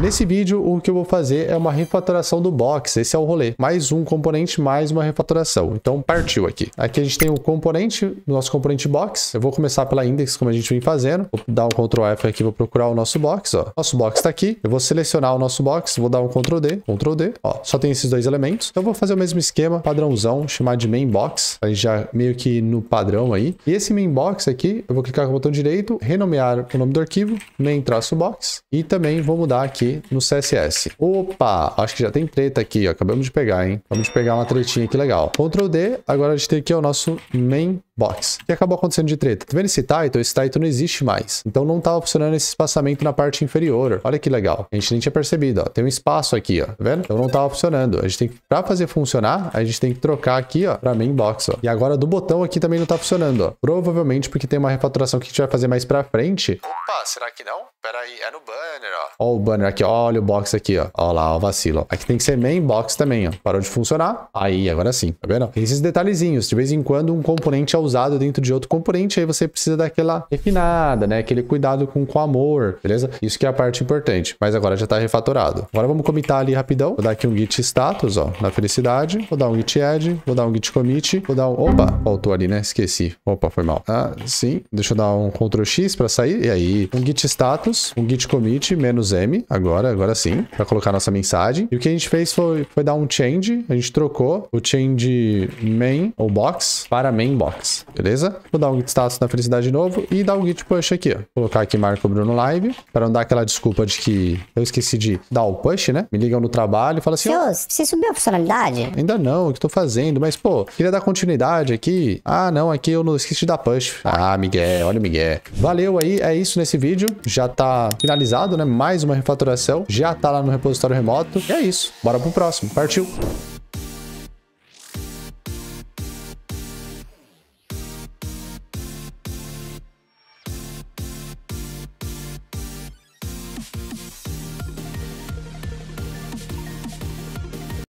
Nesse vídeo, o que eu vou fazer é uma refatoração do box, esse é o rolê. Mais um componente, mais uma refatoração. Então, partiu aqui. Aqui a gente tem o componente, nosso componente box. Eu vou começar pela index, como a gente vem fazendo. Vou dar um Ctrl F aqui, vou procurar o nosso box, ó. Nosso box tá aqui. Eu vou selecionar o nosso box, vou dar um Ctrl D, Ctrl D. Ó, só tem esses dois elementos. Então, eu vou fazer o mesmo esquema, padrãozão, chamar de main box. Aí já meio que no padrão aí. E esse main box aqui, eu vou clicar com o botão direito, renomear o nome do arquivo, main-box. E também vou mudar aqui no CSS. Opa, acho que já tem treta aqui, ó. Acabamos de pegar, hein? Vamos de pegar uma tretinha aqui legal. Ctrl D, agora a gente tem aqui o nosso main box. O que acabou acontecendo de treta? Tá vendo esse title? Esse title não existe mais. Então não tava funcionando esse espaçamento na parte inferior. Olha que legal. A gente nem tinha percebido, ó. Tem um espaço aqui, ó. Tá vendo? Então não tava funcionando. A gente tem que, pra fazer funcionar, a gente tem que trocar aqui, ó, pra main box, ó. E agora do botão aqui também não tá funcionando, ó. Provavelmente porque tem uma refatoração que a gente vai fazer mais pra frente opa, será que não? Pera aí, é no banner, ó. Ó o banner aqui, ó, olha o box aqui, ó. Ó lá, ó o vacilo. Aqui tem que ser main box também, ó. Parou de funcionar. Aí, agora sim, tá vendo? Tem esses detalhezinhos. De vez em quando, um componente é usado dentro de outro componente, aí você precisa daquela refinada, né? Aquele cuidado com, com amor, beleza? Isso que é a parte importante. Mas agora já tá refatorado. Agora vamos comitar ali rapidão. Vou dar aqui um git status, ó, na felicidade. Vou dar um git add, vou dar um git commit, vou dar um... Opa, faltou ali, né? Esqueci. Opa, foi mal. Ah, sim. Deixa eu dar um Ctrl X pra sair. E aí, um git status, um git commit, menos M, agora, agora sim, para colocar nossa mensagem. E o que a gente fez foi, foi dar um change, a gente trocou o change main ou box para main box, beleza? Vou dar um git status na felicidade de novo e dar um git push aqui, ó. Vou colocar aqui Marco Bruno Live, para não dar aquela desculpa de que eu esqueci de dar o push, né? Me ligam no trabalho e falam assim, ó... você subiu a funcionalidade? Ainda não, o que tô fazendo? Mas, pô, queria dar continuidade aqui. Ah, não, aqui eu não esqueci de dar push. Ah, Miguel, olha o Miguel. Valeu aí, é isso nesse esse vídeo. Já tá finalizado, né? Mais uma refatoração. Já tá lá no repositório remoto. E é isso. Bora pro próximo. Partiu!